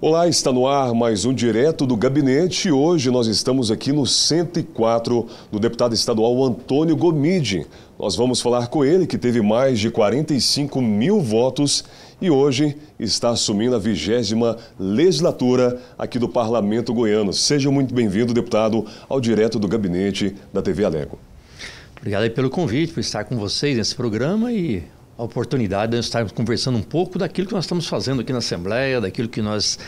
Olá, está no ar mais um Direto do Gabinete. Hoje nós estamos aqui no 104 do deputado estadual Antônio Gomide. Nós vamos falar com ele, que teve mais de 45 mil votos e hoje está assumindo a vigésima legislatura aqui do Parlamento Goiano. Seja muito bem-vindo, deputado, ao Direto do Gabinete da TV Alego. Obrigado aí pelo convite, por estar com vocês nesse programa e a oportunidade de nós estarmos conversando um pouco daquilo que nós estamos fazendo aqui na Assembleia, daquilo que nós,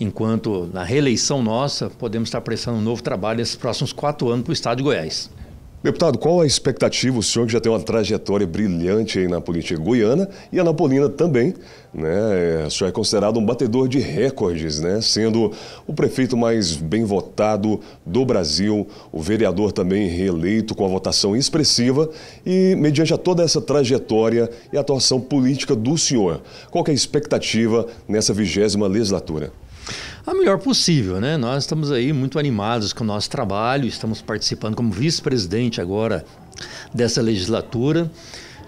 enquanto na reeleição nossa, podemos estar prestando um novo trabalho nesses próximos quatro anos para o Estado de Goiás. Deputado, qual a expectativa? O senhor que já tem uma trajetória brilhante aí na política goiana e a Napolina também, né? O senhor é considerado um batedor de recordes, né? Sendo o prefeito mais bem votado do Brasil, o vereador também reeleito com a votação expressiva e mediante a toda essa trajetória e atuação política do senhor, qual é a expectativa nessa vigésima legislatura? a melhor possível, né? Nós estamos aí muito animados com o nosso trabalho, estamos participando como vice-presidente agora dessa legislatura.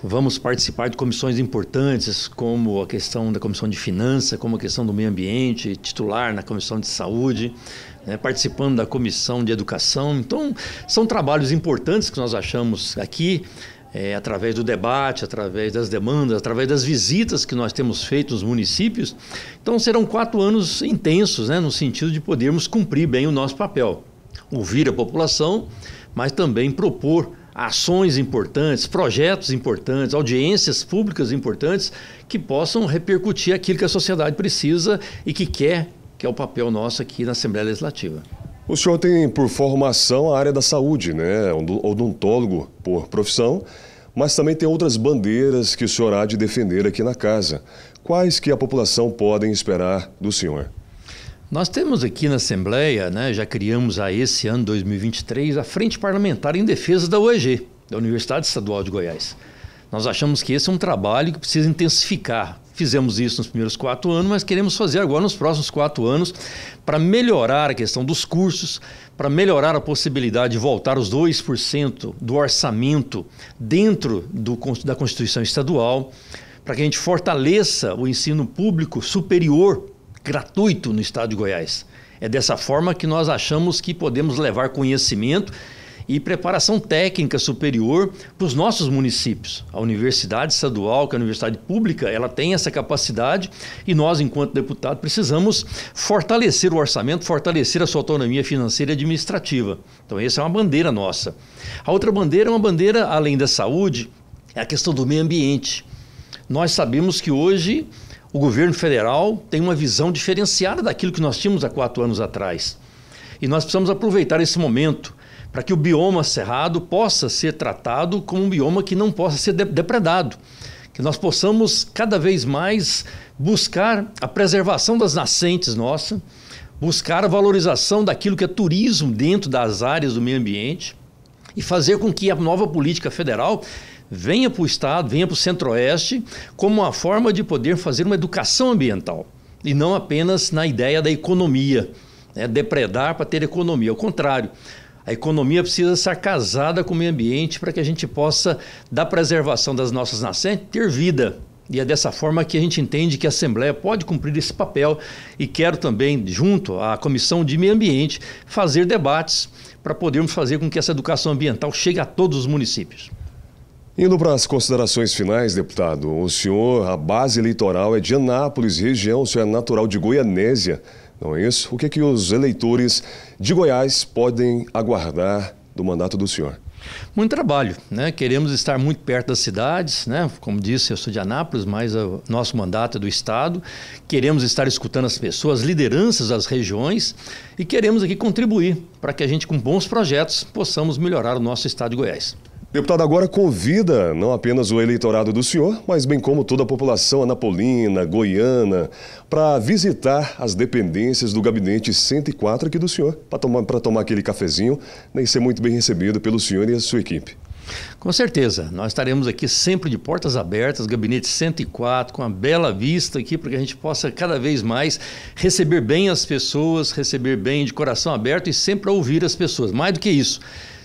Vamos participar de comissões importantes, como a questão da Comissão de Finanças, como a questão do meio ambiente, titular na Comissão de Saúde, né? participando da Comissão de Educação. Então, são trabalhos importantes que nós achamos aqui é, através do debate, através das demandas, através das visitas que nós temos feito nos municípios. Então serão quatro anos intensos, né, no sentido de podermos cumprir bem o nosso papel, ouvir a população, mas também propor ações importantes, projetos importantes, audiências públicas importantes que possam repercutir aquilo que a sociedade precisa e que quer, que é o papel nosso aqui na Assembleia Legislativa. O senhor tem por formação a área da saúde, né? Odontólogo por profissão, mas também tem outras bandeiras que o senhor há de defender aqui na casa. Quais que a população podem esperar do senhor? Nós temos aqui na Assembleia, né, já criamos a esse ano 2023 a Frente Parlamentar em Defesa da UEG, da Universidade Estadual de Goiás. Nós achamos que esse é um trabalho que precisa intensificar, Fizemos isso nos primeiros quatro anos, mas queremos fazer agora nos próximos quatro anos para melhorar a questão dos cursos, para melhorar a possibilidade de voltar os 2% do orçamento dentro do, da Constituição Estadual, para que a gente fortaleça o ensino público superior gratuito no estado de Goiás. É dessa forma que nós achamos que podemos levar conhecimento e preparação técnica superior para os nossos municípios. A universidade estadual, que é a universidade pública, ela tem essa capacidade e nós, enquanto deputado, precisamos fortalecer o orçamento, fortalecer a sua autonomia financeira e administrativa. Então, essa é uma bandeira nossa. A outra bandeira é uma bandeira, além da saúde, é a questão do meio ambiente. Nós sabemos que hoje o governo federal tem uma visão diferenciada daquilo que nós tínhamos há quatro anos atrás. E nós precisamos aproveitar esse momento para que o bioma cerrado possa ser tratado como um bioma que não possa ser depredado. Que nós possamos cada vez mais buscar a preservação das nascentes nossas, buscar a valorização daquilo que é turismo dentro das áreas do meio ambiente e fazer com que a nova política federal venha para o Estado, venha para o Centro-Oeste, como uma forma de poder fazer uma educação ambiental e não apenas na ideia da economia, né? depredar para ter economia. Ao contrário, a economia precisa estar casada com o meio ambiente para que a gente possa, da preservação das nossas nascentes, ter vida. E é dessa forma que a gente entende que a Assembleia pode cumprir esse papel e quero também, junto à Comissão de Meio Ambiente, fazer debates para podermos fazer com que essa educação ambiental chegue a todos os municípios. Indo para as considerações finais, deputado, o senhor, a base eleitoral é de Anápolis, região, o senhor é natural de Goianésia. Não é isso? O que, é que os eleitores de Goiás podem aguardar do mandato do senhor? Muito trabalho, né? Queremos estar muito perto das cidades, né? Como disse, eu sou de Anápolis, mas o nosso mandato é do Estado. Queremos estar escutando as pessoas, as lideranças das regiões e queremos aqui contribuir para que a gente, com bons projetos, possamos melhorar o nosso Estado de Goiás. Deputado, agora convida não apenas o eleitorado do senhor, mas bem como toda a população anapolina, goiana, para visitar as dependências do gabinete 104 aqui do senhor, para tomar, tomar aquele cafezinho né, e ser muito bem recebido pelo senhor e a sua equipe. Com certeza, nós estaremos aqui sempre de portas abertas, gabinete 104, com uma bela vista aqui, para que a gente possa cada vez mais receber bem as pessoas, receber bem de coração aberto e sempre ouvir as pessoas. Mais do que isso,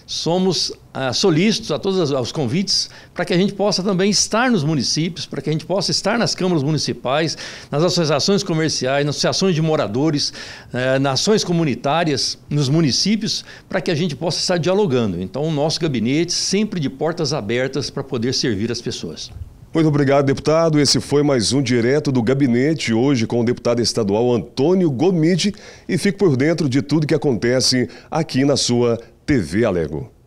somos ah, solícitos a todos os convites para que a gente possa também estar nos municípios, para que a gente possa estar nas câmaras municipais, nas associações comerciais, nas associações de moradores, eh, nas ações comunitárias, nos municípios, para que a gente possa estar dialogando. Então, o nosso gabinete sempre de portas abertas para poder servir as pessoas. Muito obrigado, deputado. Esse foi mais um Direto do Gabinete, hoje com o deputado estadual Antônio Gomide. E fico por dentro de tudo que acontece aqui na sua TV, Alego.